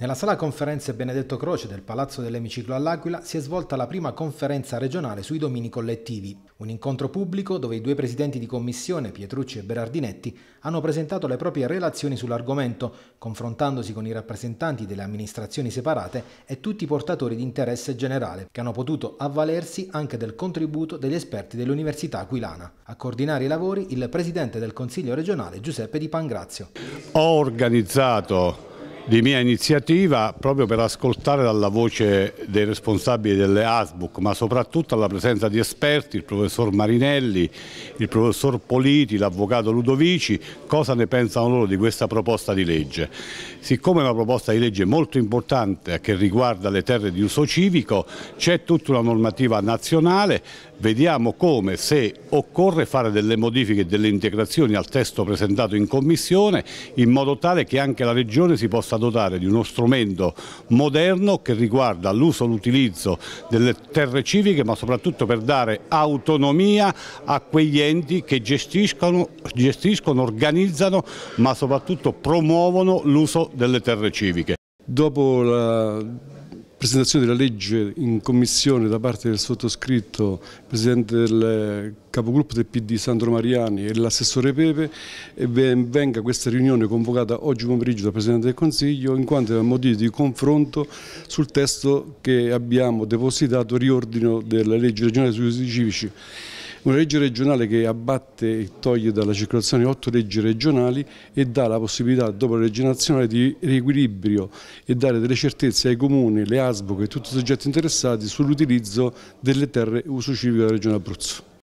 Nella sala conferenze Benedetto Croce del Palazzo dell'Emiciclo all'Aquila si è svolta la prima conferenza regionale sui domini collettivi, un incontro pubblico dove i due presidenti di commissione, Pietrucci e Berardinetti, hanno presentato le proprie relazioni sull'argomento, confrontandosi con i rappresentanti delle amministrazioni separate e tutti i portatori di interesse generale, che hanno potuto avvalersi anche del contributo degli esperti dell'Università Aquilana. A coordinare i lavori il presidente del Consiglio regionale Giuseppe Di Pangrazio. Ho organizzato di mia iniziativa proprio per ascoltare dalla voce dei responsabili delle ASBUC, ma soprattutto alla presenza di esperti, il professor Marinelli, il professor Politi, l'avvocato Ludovici, cosa ne pensano loro di questa proposta di legge. Siccome è una proposta di legge molto importante che riguarda le terre di uso civico, c'è tutta una normativa nazionale, vediamo come se occorre fare delle modifiche e delle integrazioni al testo presentato in Commissione in modo tale che anche la Regione si possa dotare di uno strumento moderno che riguarda l'uso e l'utilizzo delle terre civiche ma soprattutto per dare autonomia a quegli enti che gestiscono, gestiscono organizzano ma soprattutto promuovono l'uso delle terre civiche. Dopo la presentazione della legge in commissione da parte del sottoscritto Presidente del Capogruppo del PD Sandro Mariani e l'assessore Pepe e venga questa riunione convocata oggi pomeriggio dal Presidente del Consiglio in quanto è un motivo di confronto sul testo che abbiamo depositato riordino della legge regionale sui civici una legge regionale che abbatte e toglie dalla circolazione otto leggi regionali e dà la possibilità dopo la legge nazionale di riequilibrio e dare delle certezze ai comuni, le ASBOC e tutti i soggetti interessati sull'utilizzo delle terre uso civico della regione Abruzzo.